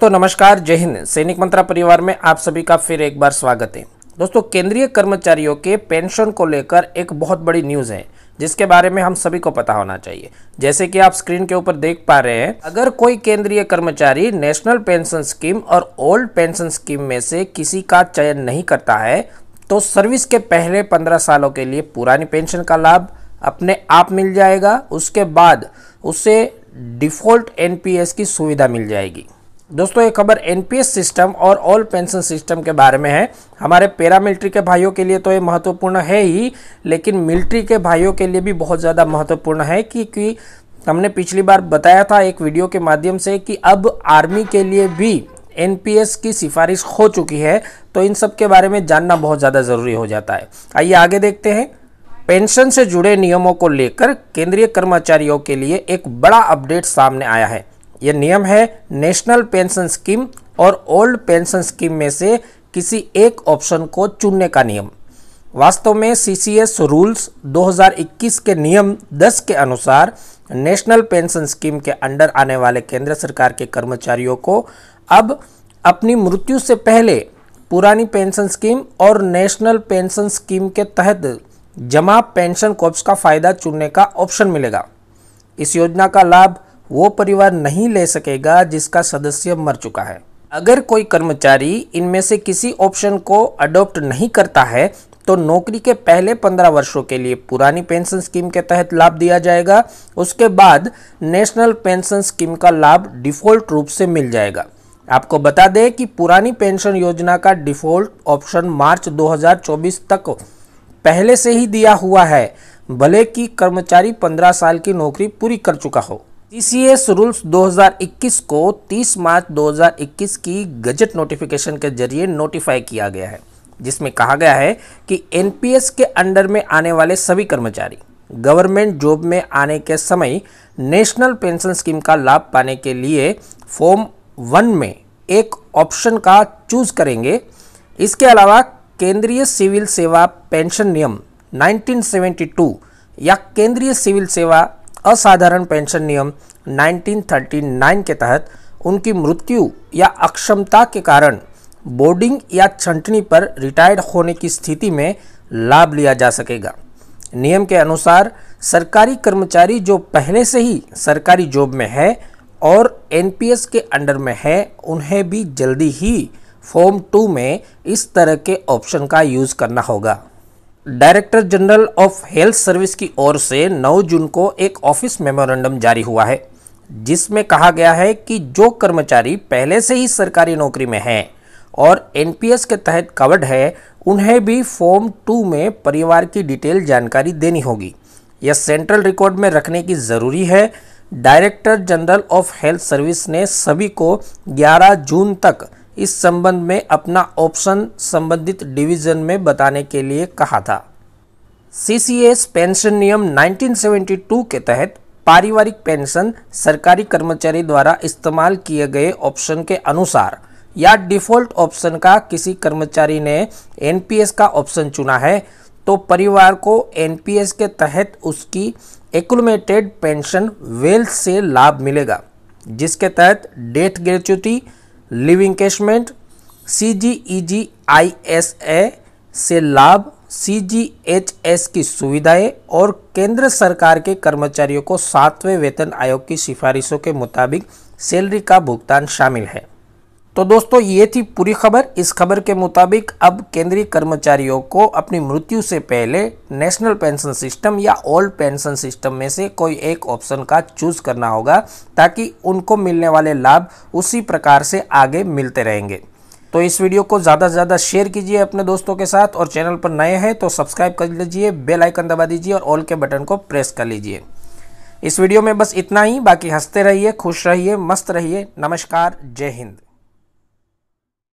दोस्तों नमस्कार जय हिंद सैनिक मंत्रा परिवार में आप सभी का फिर एक बार स्वागत है दोस्तों केंद्रीय कर्मचारियों के पेंशन को लेकर एक बहुत बड़ी न्यूज़ है जिसके बारे में हम सभी को पता होना चाहिए जैसे कि आप स्क्रीन के ऊपर देख पा रहे हैं अगर कोई केंद्रीय कर्मचारी नेशनल पेंशन स्कीम और ओल्ड पेंशन स्कीम में से किसी का चयन नहीं करता है तो सर्विस के पहले पंद्रह सालों के लिए पुरानी पेंशन का लाभ अपने आप मिल जाएगा उसके बाद उसे डिफ़ॉल्ट एनपीएस की सुविधा मिल जाएगी दोस्तों ये खबर एनपीएस सिस्टम और ऑल पेंशन सिस्टम के बारे में है हमारे पैरामिलिट्री के भाइयों के लिए तो ये महत्वपूर्ण है ही लेकिन मिलिट्री के भाइयों के लिए भी बहुत ज़्यादा महत्वपूर्ण है क्योंकि हमने पिछली बार बताया था एक वीडियो के माध्यम से कि अब आर्मी के लिए भी एनपीएस की सिफारिश हो चुकी है तो इन सब के बारे में जानना बहुत ज़्यादा ज़रूरी हो जाता है आइए आगे देखते हैं पेंशन से जुड़े नियमों को लेकर केंद्रीय कर्मचारियों के लिए एक बड़ा अपडेट सामने आया है यह नियम है नेशनल पेंशन स्कीम और ओल्ड पेंशन स्कीम में से किसी एक ऑप्शन को चुनने का नियम वास्तव में सीसीएस रूल्स 2021 के नियम 10 के अनुसार नेशनल पेंशन स्कीम के अंडर आने वाले केंद्र सरकार के कर्मचारियों को अब अपनी मृत्यु से पहले पुरानी पेंशन स्कीम और नेशनल पेंशन स्कीम के तहत जमा पेंशन कॉप्स का फ़ायदा चुनने का ऑप्शन मिलेगा इस योजना का लाभ वो परिवार नहीं ले सकेगा जिसका सदस्य मर चुका है अगर कोई कर्मचारी इनमें से किसी ऑप्शन को अडॉप्ट नहीं करता है तो नौकरी के पहले पंद्रह वर्षों के लिए पुरानी पेंशन स्कीम के तहत लाभ दिया जाएगा उसके बाद नेशनल पेंशन स्कीम का लाभ डिफ़ॉल्ट रूप से मिल जाएगा आपको बता दें कि पुरानी पेंशन योजना का डिफ़ॉल्ट ऑप्शन मार्च 2024 तक पहले से ही दिया हुआ है भले कि कर्मचारी 15 साल की नौकरी पूरी कर चुका हो एस रूल्स 2021 को 30 मार्च 2021 की गजट नोटिफिकेशन के जरिए नोटिफाई किया गया है जिसमें कहा गया है कि एनपीएस के अंडर में आने वाले सभी कर्मचारी गवर्नमेंट जॉब में आने के समय नेशनल पेंशन स्कीम का लाभ पाने के लिए फॉर्म वन में एक ऑप्शन का चूज करेंगे इसके अलावा केंद्रीय सिविल सेवा पेंशन नियम 1972 या केंद्रीय सिविल सेवा असाधारण पेंशन नियम 1939 के तहत उनकी मृत्यु या अक्षमता के कारण बोर्डिंग या छंटनी पर रिटायर्ड होने की स्थिति में लाभ लिया जा सकेगा नियम के अनुसार सरकारी कर्मचारी जो पहले से ही सरकारी जॉब में है और एनपीएस के अंडर में है उन्हें भी जल्दी ही फॉर्म टू में इस तरह के ऑप्शन का यूज़ करना होगा director general of health service की ओर से 9 जून को एक ऑफिस मेमोरेंडम जारी हुआ है जिसमें कहा गया है कि जो कर्मचारी पहले से ही सरकारी नौकरी में हैं और एनपीएस के तहत कवर्ड है उन्हें भी फॉर्म टू में परिवार की डिटेल जानकारी देनी होगी यह सेंट्रल रिकॉर्ड में रखने की ज़रूरी है director general of health service ने सभी को 11 जून तक इस संबंध में अपना ऑप्शन संबंधित डिवीजन में बताने के लिए कहा था सीसीएस पेंशन नियम 1972 के तहत पारिवारिक पेंशन सरकारी कर्मचारी द्वारा इस्तेमाल किए गए ऑप्शन के अनुसार या डिफ़ॉल्ट ऑप्शन का किसी कर्मचारी ने एनपीएस का ऑप्शन चुना है तो परिवार को एनपीएस के तहत उसकी एकुलमेटेड पेंशन वेल्थ से लाभ मिलेगा जिसके तहत death gratuity leave encashment C G E G I S A से लाभ सी जी एच एस की सुविधाएं और केंद्र सरकार के कर्मचारियों को सातवें वेतन आयोग की सिफारिशों के मुताबिक सैलरी का भुगतान शामिल है तो दोस्तों ये थी पूरी खबर इस खबर के मुताबिक अब केंद्रीय कर्मचारियों को अपनी मृत्यु से पहले नेशनल पेंशन सिस्टम या ओल्ड पेंशन सिस्टम में से कोई एक ऑप्शन का चूज़ करना होगा ताकि उनको मिलने वाले लाभ उसी प्रकार से आगे मिलते रहेंगे तो इस वीडियो को ज़्यादा से ज़्यादा शेयर कीजिए अपने दोस्तों के साथ और चैनल पर नए हैं तो सब्सक्राइब कर लीजिए बेल आइकन दबा दीजिए और ऑल के बटन को प्रेस कर लीजिए इस वीडियो में बस इतना ही बाकी हंसते रहिए खुश रहिए मस्त रहिए नमस्कार जय हिंद